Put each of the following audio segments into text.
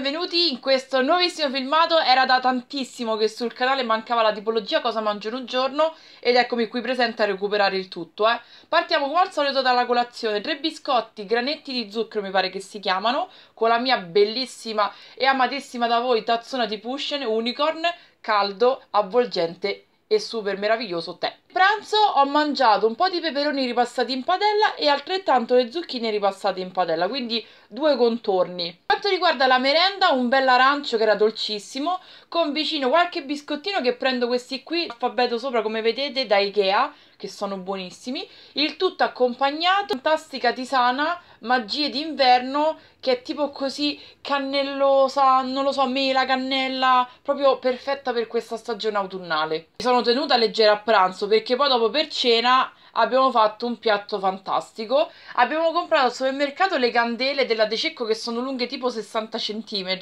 benvenuti in questo nuovissimo filmato. Era da tantissimo che sul canale mancava la tipologia cosa mangio in un giorno ed eccomi qui presente a recuperare il tutto. Eh. Partiamo come al solito dalla colazione. Tre biscotti, granetti di zucchero mi pare che si chiamano, con la mia bellissima e amatissima da voi tazzona di Pushen Unicorn, caldo, avvolgente e super meraviglioso tè pranzo ho mangiato un po' di peperoni ripassati in padella e altrettanto le zucchine ripassate in padella, quindi due contorni. Per quanto riguarda la merenda, un bel arancio che era dolcissimo, con vicino qualche biscottino che prendo questi qui, alfabeto sopra come vedete, da Ikea, che sono buonissimi. Il tutto accompagnato, fantastica tisana, magie d'inverno, che è tipo così cannellosa, non lo so, mela, cannella, proprio perfetta per questa stagione autunnale. Mi sono tenuta leggera a pranzo perché perché poi dopo per cena abbiamo fatto un piatto fantastico. Abbiamo comprato al supermercato le candele della De Cecco che sono lunghe tipo 60 cm,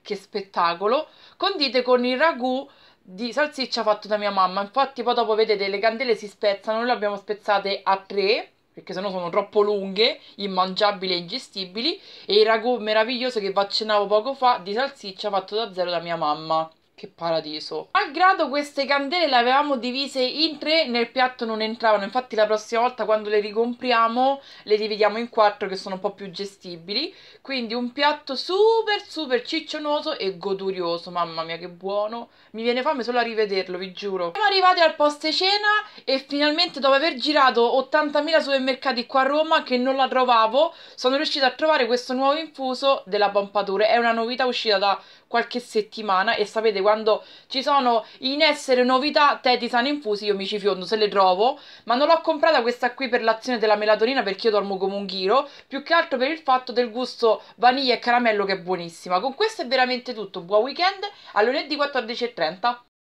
che spettacolo, condite con il ragù di salsiccia fatto da mia mamma. Infatti poi dopo vedete le candele si spezzano, noi le abbiamo spezzate a tre perché sennò sono troppo lunghe, immangiabili e ingestibili, e il ragù meraviglioso che vi accennavo poco fa di salsiccia fatto da zero da mia mamma. Che paradiso. Malgrado queste candele le avevamo divise in tre, nel piatto non entravano. Infatti la prossima volta quando le ricompriamo le dividiamo in quattro che sono un po' più gestibili. Quindi un piatto super super ciccionoso e godurioso. Mamma mia che buono. Mi viene fame solo a rivederlo, vi giuro. Siamo arrivati al post cena e finalmente dopo aver girato 80.000 supermercati qua a Roma che non la trovavo, sono riuscita a trovare questo nuovo infuso della Pompadour. È una novità uscita da qualche settimana e sapete quando ci sono in essere novità, tetisane infusi, io mi ci fiondo se le trovo, ma non l'ho comprata questa qui per l'azione della melatonina perché io dormo come un ghiro, più che altro per il fatto del gusto vaniglia e caramello che è buonissima. Con questo è veramente tutto, buon weekend, a lunedì 14.30.